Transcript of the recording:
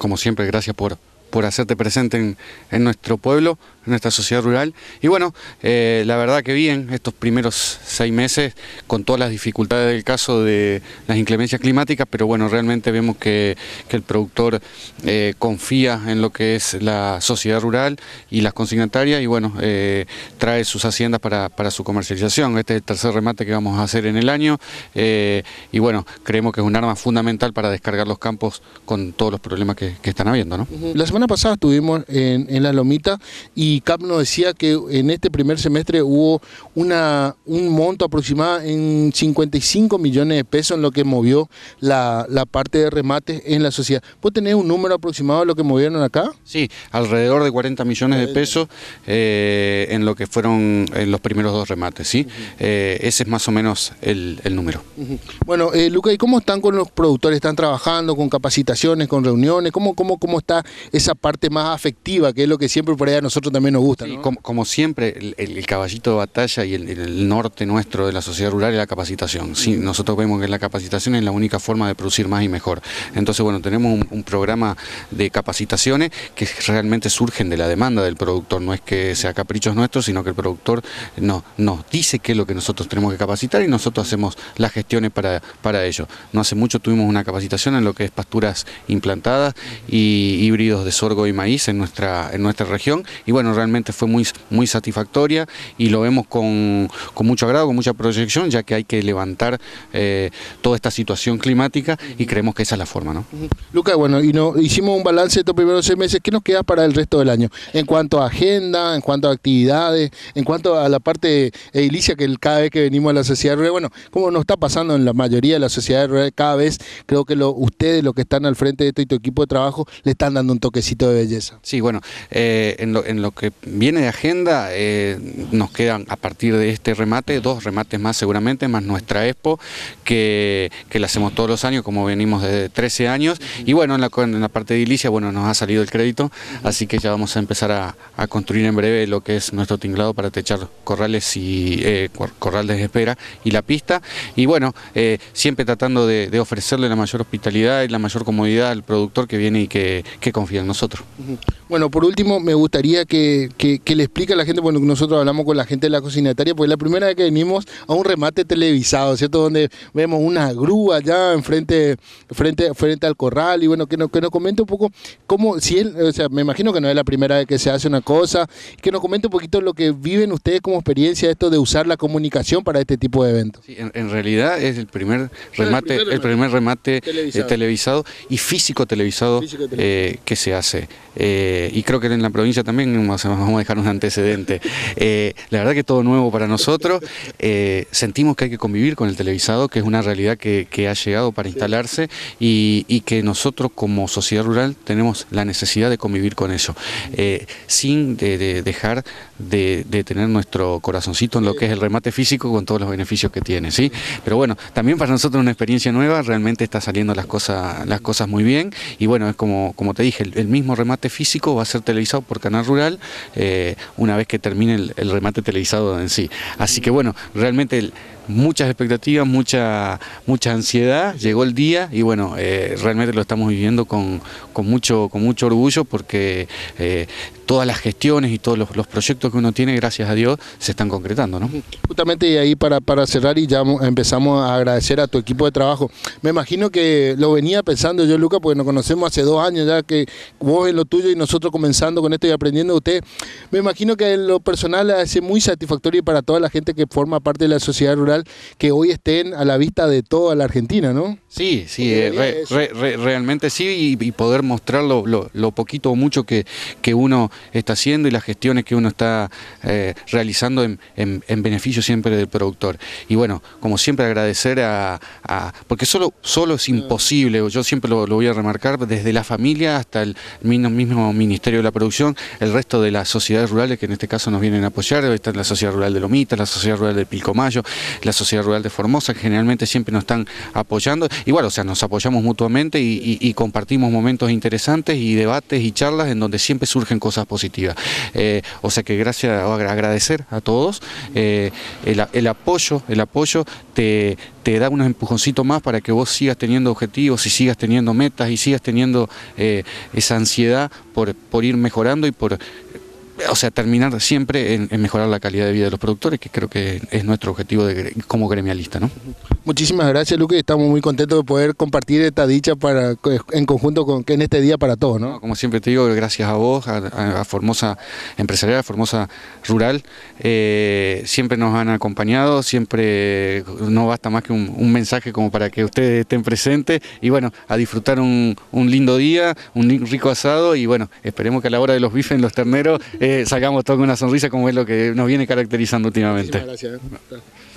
Como siempre, gracias por por hacerte presente en, nuestro pueblo, en nuestra sociedad rural. Y bueno, eh, la verdad que bien, estos primeros seis meses, con todas las dificultades del caso de las inclemencias climáticas, pero bueno, realmente vemos que, el productor eh, confía en lo que es la sociedad rural y las consignatarias y bueno, eh, trae sus haciendas para, para, su comercialización. Este es el tercer remate que vamos a hacer en el año y bueno, creemos que es un arma fundamental para descargar los campos con todos los problemas que, están habiendo pasada estuvimos en, en La Lomita y CAP nos decía que en este primer semestre hubo una, un monto aproximado en 55 millones de pesos en lo que movió la, la parte de remates en la sociedad. ¿Vos tener un número aproximado de lo que movieron acá? Sí, alrededor de 40 millones de eh, pesos eh, en lo que fueron en los primeros dos remates, ¿sí? Eh, ese es más o menos el, número. Bueno, Luca, ¿y cómo están con los productores? ¿Están trabajando con capacitaciones, con reuniones? ¿Cómo, cómo, cómo está esa parte más afectiva, que es lo que siempre por ahí a nosotros también nos gusta. como, siempre, el, caballito de batalla y el, norte nuestro de la sociedad rural es la capacitación. Sí, nosotros vemos que la capacitación es la única forma de producir más y mejor. Entonces, bueno, tenemos un, programa de capacitaciones que realmente surgen de la demanda del productor. No es que sea caprichos nuestros, sino que el productor nos dice qué es lo que nosotros tenemos que capacitar y nosotros hacemos las gestiones para, para ello. No hace mucho tuvimos una capacitación en lo que es pasturas implantadas y híbridos de sorgo y maíz en nuestra, en nuestra región y bueno, realmente fue muy, muy satisfactoria y lo vemos con, con mucho agrado, con mucha proyección, ya que hay que levantar eh, toda esta situación climática y creemos que esa es la forma. ¿no? Lucas, bueno, y no, hicimos un balance de estos primeros seis meses, ¿qué nos queda para el resto del año? En cuanto a agenda, en cuanto a actividades, en cuanto a la parte edilicia que cada vez que venimos a la sociedad rural, bueno, como nos está pasando en la mayoría de la sociedad rural, cada vez creo que lo, ustedes, los que están al frente de esto y tu equipo de trabajo, le están dando un toquecito de belleza. Sí, bueno, eh, en, lo, que viene de agenda eh, nos quedan a partir de este remate, dos remates más seguramente, más nuestra expo, que, la hacemos todos los años, como venimos desde 13 años, y bueno, en la, parte de Ilicia, bueno, nos ha salido el crédito, así que ya vamos a empezar a, construir en breve lo que es nuestro tinglado para techar corrales y eh, corrales de espera y la pista, y bueno, siempre tratando de, ofrecerle la mayor hospitalidad y la mayor comodidad al productor que viene y que confía en nosotros. Bueno, por último, me gustaría que, le explique a la gente, bueno, nosotros hablamos con la gente de la cocinataria, porque es la primera vez que venimos a un remate televisado, ¿cierto? Donde vemos una grúa ya enfrente, frente, frente al corral, y bueno, que nos, que nos comente un poco cómo, si él, o sea, me imagino que no es la primera vez que se hace una cosa, que nos comente un poquito lo que viven ustedes como experiencia esto de usar la comunicación para este tipo de eventos. en, realidad es el primer remate, el primer remate, eh, televisado. y físico televisado, eh, que se hace eh, y creo que en la provincia también vamos a dejar un antecedente. Eh, la verdad que todo nuevo para nosotros. Eh, sentimos que hay que convivir con el televisado, que es una realidad que, ha llegado para instalarse y, que nosotros como sociedad rural tenemos la necesidad de convivir con eso, sin dejar de, tener nuestro corazoncito en lo que es el remate físico con todos los beneficios que tiene, ¿sí? Pero bueno, también para nosotros una experiencia nueva, realmente está saliendo las cosas, las cosas muy bien y bueno, es como, como te dije, el, mismo remate físico va a ser televisado por Canal Rural eh, una vez que termine el, remate televisado en sí. Así que bueno, realmente muchas expectativas, mucha, mucha ansiedad, llegó el día y bueno, eh, realmente lo estamos viviendo con, mucho, con mucho orgullo porque eh, todas las gestiones y todos los, proyectos que uno tiene, gracias a Dios, se están concretando. ¿no? Justamente ahí para, para cerrar y ya empezamos a agradecer a tu equipo de trabajo. Me imagino que lo venía pensando yo, Luca, porque nos conocemos hace dos años ya que vos en lo tuyo y nosotros comenzando con esto y aprendiendo de usted. Me imagino que lo personal es muy satisfactorio para toda la gente que forma parte de la sociedad rural que hoy estén a la vista de toda la Argentina, ¿no? Sí, sí, eh, realmente sí, y, poder mostrar lo, poquito o mucho que, uno está haciendo y las gestiones que uno está eh, realizando en, beneficio siempre del productor. Y bueno, como siempre agradecer a... porque solo, solo es ah. imposible, yo siempre lo, voy a remarcar, desde la familia hasta el mismo, Ministerio de la Producción, el resto de las sociedades rurales que en este caso nos vienen a apoyar, está la Sociedad Rural de Lomita, la Sociedad Rural de Pilcomayo, la Sociedad Rural de Formosa, que generalmente siempre nos están apoyando y bueno, o sea, nos apoyamos mutuamente y, compartimos momentos interesantes y debates y charlas en donde siempre surgen cosas positivas. Eh, o sea que gracias, agradecer a todos, eh, el, apoyo, el apoyo te, da unos empujoncito más para que vos sigas teniendo objetivos y sigas teniendo metas y sigas teniendo eh, esa ansiedad por, por ir mejorando y por o sea, terminar siempre en, mejorar la calidad de vida de los productores, que creo que es nuestro objetivo como gremialista, ¿no? Muchísimas gracias, Luque. Estamos muy contentos de poder compartir esta dicha para, en conjunto con en este día para todos. Como siempre te digo, gracias a vos, a, Formosa Empresarial, a Formosa Rural. Eh, siempre nos han acompañado, siempre no basta más que un, mensaje como para que ustedes estén presentes. Y bueno, a disfrutar un, lindo día, un rico asado. Y bueno, esperemos que a la hora de los bifes en los terneros eh, salgamos todos con una sonrisa, como es lo que nos viene caracterizando últimamente. Muchísimas gracias. ¿eh?